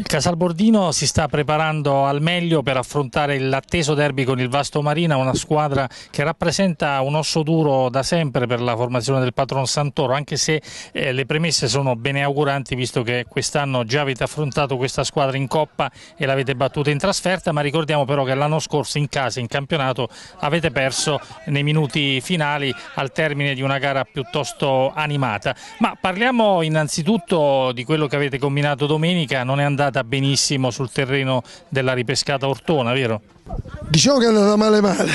Il Casal Bordino si sta preparando al meglio per affrontare l'atteso derby con il Vasto Marina, una squadra che rappresenta un osso duro da sempre per la formazione del patron Santoro, anche se eh, le premesse sono bene auguranti visto che quest'anno già avete affrontato questa squadra in Coppa e l'avete battuta in trasferta, ma ricordiamo però che l'anno scorso in casa, in campionato, avete perso nei minuti finali al termine di una gara piuttosto animata. Ma parliamo innanzitutto di quello che avete combinato domenica, non è andato andata benissimo sul terreno della ripescata Ortona, vero? Diciamo che è andata male male,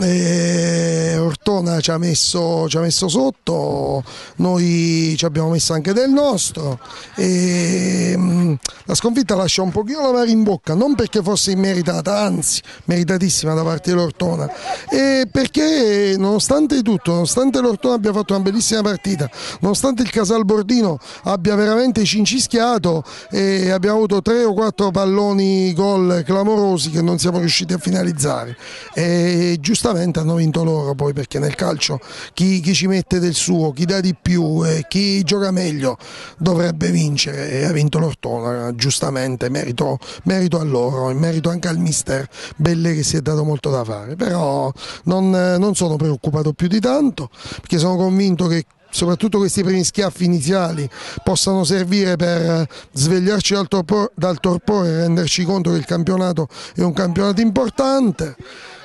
e Ortona ci ha, messo, ci ha, messo, sotto, noi ci abbiamo messo anche del nostro e mm, la sconfitta lascia un pochino la mare in bocca, non perché fosse immeritata, anzi meritatissima da parte dell'Ortona e perché nonostante tutto, nonostante l'Ortona abbia fatto una bellissima partita, nonostante il Casal Bordino abbia veramente cincischiato e abbiamo avuto lanciato tre o quattro palloni gol clamorosi che non siamo riusciti a finalizzare e giustamente hanno vinto loro poi perché nel calcio chi, chi ci mette del suo, chi dà di più, chi gioca meglio dovrebbe vincere e ha vinto l'Ortona giustamente, merito, merito a loro e merito anche al mister Belle che si è dato molto da fare, però non, non sono preoccupato più di tanto perché sono convinto che soprattutto questi primi schiaffi iniziali possano servire per eh, svegliarci dal torpore, dal torpore e renderci conto che il campionato è un campionato importante.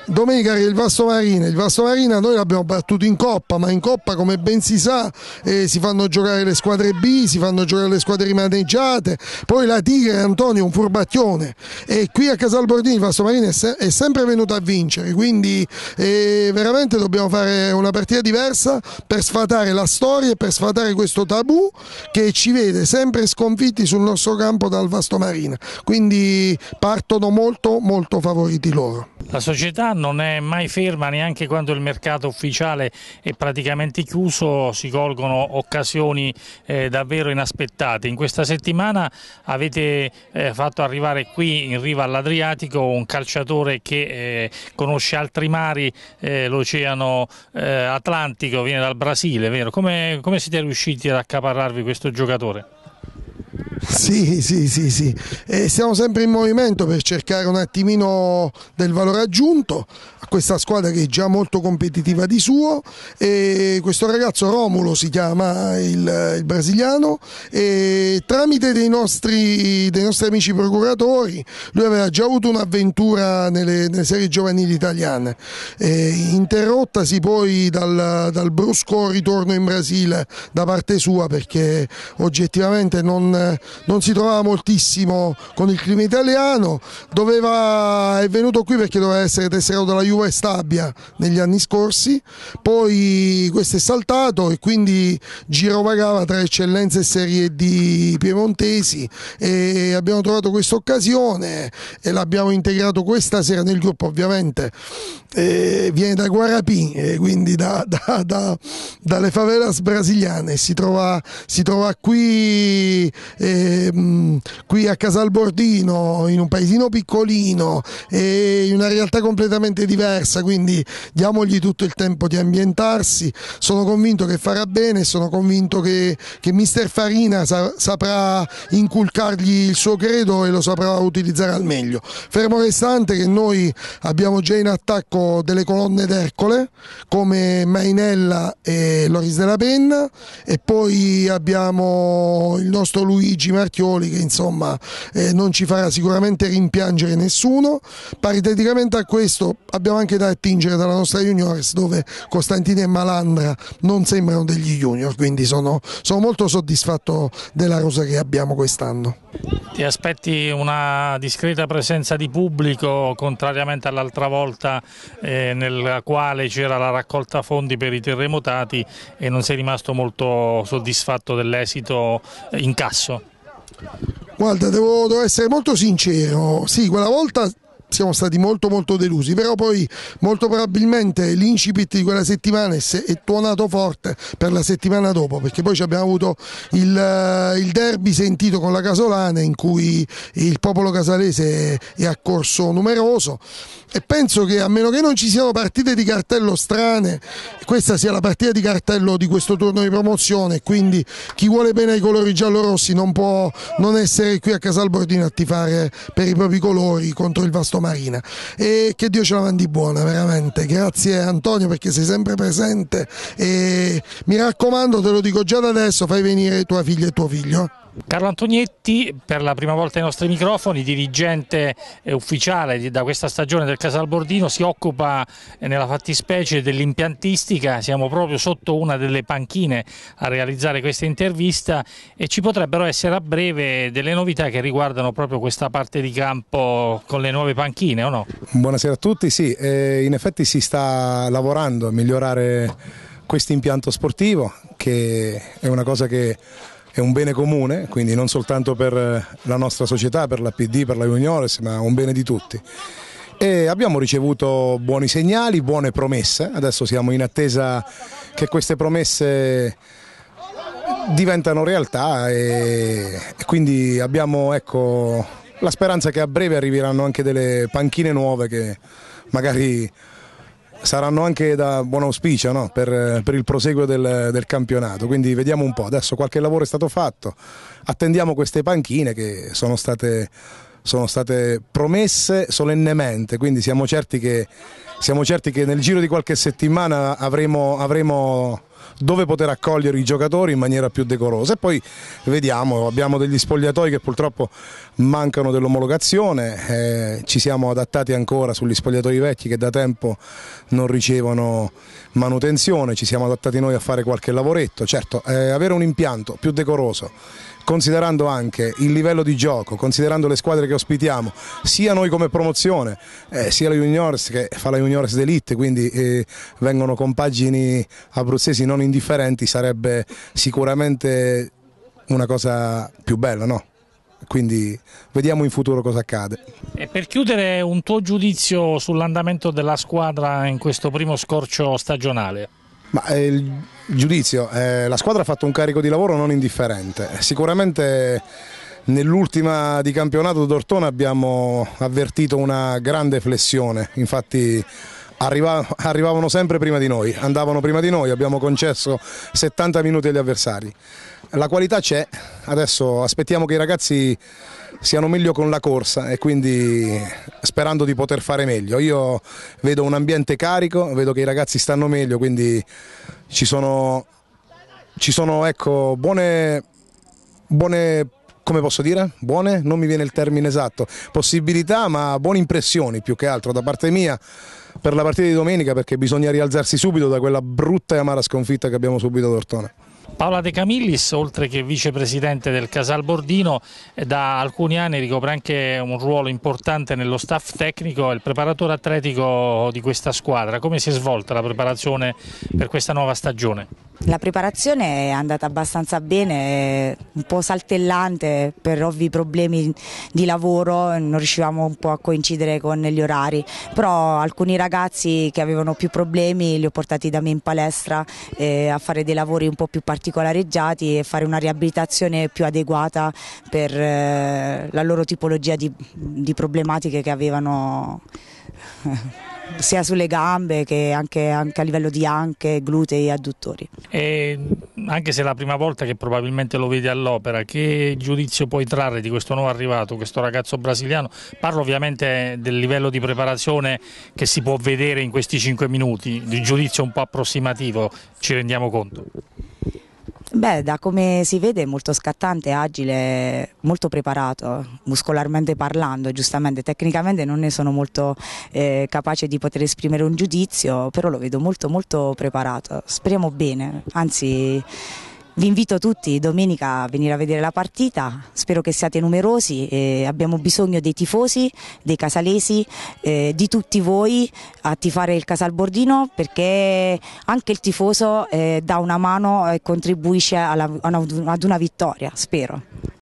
Domenica il Vasto Marina, il Vasto Marina noi l'abbiamo battuto in Coppa, ma in Coppa come ben si sa eh, si fanno giocare le squadre B, si fanno giocare le squadre rimaneggiate, poi la Tigre Antonio è un furbacchione e qui a Casalbordini il Vassovarina è, se è, sempre venuto a vincere, quindi eh, veramente dobbiamo fare una partita diversa per sfatare la storia e per sfatare questo tabù che ci vede sempre sconfitti sul nostro campo dal Vasto Marina, quindi partono molto molto favoriti loro. La società non è mai ferma neanche quando il mercato ufficiale è praticamente chiuso, si colgono occasioni eh, davvero inaspettate. In questa settimana avete eh, fatto arrivare qui in riva all'Adriatico un calciatore che eh, conosce altri mari, eh, l'Oceano eh, Atlantico, viene dal Brasile, vero? Come, come siete riusciti ad accaparrarvi questo giocatore? Sì, sì, sì, sì. E siamo sempre in movimento per cercare un attimino del valore aggiunto a questa squadra che è già molto competitiva di suo. E questo ragazzo Romulo si chiama il, il brasiliano e tramite dei nostri, dei nostri, amici procuratori lui aveva già avuto un'avventura nelle, nelle, serie giovanili italiane, e interrottasi poi dal, dal brusco ritorno in Brasile da parte sua perché oggettivamente non non, si trovava moltissimo con il clima italiano, doveva, è venuto qui perché doveva essere tesserato dalla Juve Stabia negli anni scorsi, poi questo è saltato e quindi girovagava tra eccellenze e serie di piemontesi e abbiamo trovato questa occasione e l'abbiamo integrato questa sera nel gruppo ovviamente, e viene da Guarapì, quindi da, da, da, dalle favelas brasiliane, si trova, si trova qui ehm, qui a Casalbordino, in un paesino piccolino, eh, in una realtà completamente diversa, quindi diamogli tutto il tempo di ambientarsi, sono convinto che farà bene, sono convinto che, che mister Farina sa, saprà inculcargli il suo credo e lo saprà utilizzare al meglio. Fermo restante che noi abbiamo già in attacco delle colonne d'Ercole come Mainella e Loris della Penna e poi abbiamo il nostro Luigi Luigi Marchioli che insomma eh, non ci farà sicuramente rimpiangere nessuno. Pariteticamente a questo abbiamo anche da attingere dalla nostra juniors dove Costantini e Malandra non sembrano degli junior, quindi sono, sono molto soddisfatto della rosa che abbiamo quest'anno. Ti aspetti una discreta presenza di pubblico, contrariamente all'altra volta eh, nella quale c'era la raccolta fondi per i terremotati e non sei rimasto molto soddisfatto dell'esito in casso? Guarda, devo, devo, essere molto sincero, sì, quella volta siamo stati molto molto delusi, però poi molto probabilmente l'incipit di quella settimana è tuonato forte per la settimana dopo, perché poi abbiamo avuto il, eh, il derby sentito con la Casolana in cui il popolo casalese è accorso numeroso e penso che a meno che non ci siano partite di cartello strane, questa sia la partita di cartello di questo turno di promozione, quindi chi vuole bene ai colori giallorossi non può non essere qui a Casalbordino a tifare per i propri colori contro il Vasto Marina e che Dio ce la mandi buona veramente grazie Antonio perché sei sempre presente e mi raccomando te lo dico già da adesso fai venire tua figlia e tuo figlio Carlo Antonietti, per la prima volta ai nostri microfoni, dirigente eh, ufficiale da questa stagione del Casal Bordino, si occupa eh, nella fattispecie dell'impiantistica, siamo proprio sotto una delle panchine a realizzare questa intervista e ci potrebbero essere a breve delle novità che riguardano proprio questa parte di campo con le nuove panchine o no? Buonasera a tutti, sì, eh, in effetti si sta lavorando a migliorare questo impianto sportivo che è una cosa che è un bene comune, quindi non soltanto per eh, la nostra società, per la PD, per la Juniores, ma un bene di tutti. E abbiamo ricevuto buoni segnali, buone promesse, adesso siamo in attesa che queste promesse diventano realtà e, quindi abbiamo ecco, la speranza che a breve arriveranno anche delle panchine nuove che magari saranno anche da buon auspicio no? per, per, il proseguo del, del, campionato. Quindi vediamo un po'. Adesso qualche lavoro è stato fatto, attendiamo queste panchine che sono state, sono state promesse solennemente, quindi siamo certi, che, siamo certi, che, nel giro di qualche settimana avremo, avremo dove poter accogliere i giocatori in maniera più decorosa e poi vediamo, abbiamo degli spogliatoi che purtroppo mancano dell'omologazione, eh, ci siamo adattati ancora sugli spogliatoi vecchi che da tempo non ricevono manutenzione, ci siamo adattati noi a fare qualche lavoretto, certo eh, avere un impianto più decoroso considerando anche il livello di gioco, considerando le squadre che ospitiamo, sia noi come promozione, eh, sia la Juniors che fa la Juniors d'Elite, quindi eh, vengono compagini abruzzesi non indifferenti, sarebbe sicuramente una cosa più bella, no? quindi vediamo in futuro cosa accade. E per chiudere un tuo giudizio sull'andamento della squadra in questo primo scorcio stagionale? Ma eh, il giudizio, eh, la squadra ha fatto un carico di lavoro non indifferente, sicuramente nell'ultima di campionato Dortona abbiamo avvertito una grande flessione, infatti arrivavano sempre prima di noi, andavano prima di noi, abbiamo concesso 70 minuti agli avversari. La qualità c'è, adesso aspettiamo che i ragazzi siano meglio con la corsa e quindi sperando di poter fare meglio. Io vedo un ambiente carico, vedo che i ragazzi stanno meglio, quindi ci sono, ci sono ecco, buone, buone come posso dire? Buone? Non mi viene il termine esatto. Possibilità, ma buone impressioni più che altro da parte mia per la partita di domenica perché bisogna rialzarsi subito da quella brutta e amara sconfitta che abbiamo subito ad Ortona. Paola De Camillis, oltre che vicepresidente del Casal Bordino, eh, da alcuni anni ricopre anche un ruolo importante nello staff tecnico e il preparatore atletico di questa squadra. Come si è svolta la preparazione per questa nuova stagione? La preparazione è andata abbastanza bene, un po' saltellante per ovvi problemi di lavoro, non riuscivamo un po' a coincidere con gli orari, però alcuni ragazzi che avevano più problemi li ho portati da me in palestra eh, a fare dei lavori un po' più particolari particolareggiati e fare una riabilitazione più adeguata per eh, la loro tipologia di, di problematiche che avevano eh, sia sulle gambe che anche, anche, a livello di anche, glutei e adduttori. E anche se è la prima volta che probabilmente lo vedi all'opera, che giudizio puoi trarre di questo nuovo arrivato, questo ragazzo brasiliano? Parlo ovviamente del livello di preparazione che si può vedere in questi cinque minuti, di giudizio un po' approssimativo, ci rendiamo conto. Beh, da come si vede è molto scattante, agile, molto preparato, muscolarmente parlando, giustamente, tecnicamente non ne sono molto eh, capace di poter esprimere un giudizio, però lo vedo molto molto preparato, speriamo bene, anzi vi invito tutti domenica a venire a vedere la partita, spero che siate numerosi, eh, abbiamo bisogno dei tifosi, dei casalesi, eh, di tutti voi a tifare il Casalbordino perché anche il tifoso eh, dà una mano e contribuisce alla, ad una vittoria, spero.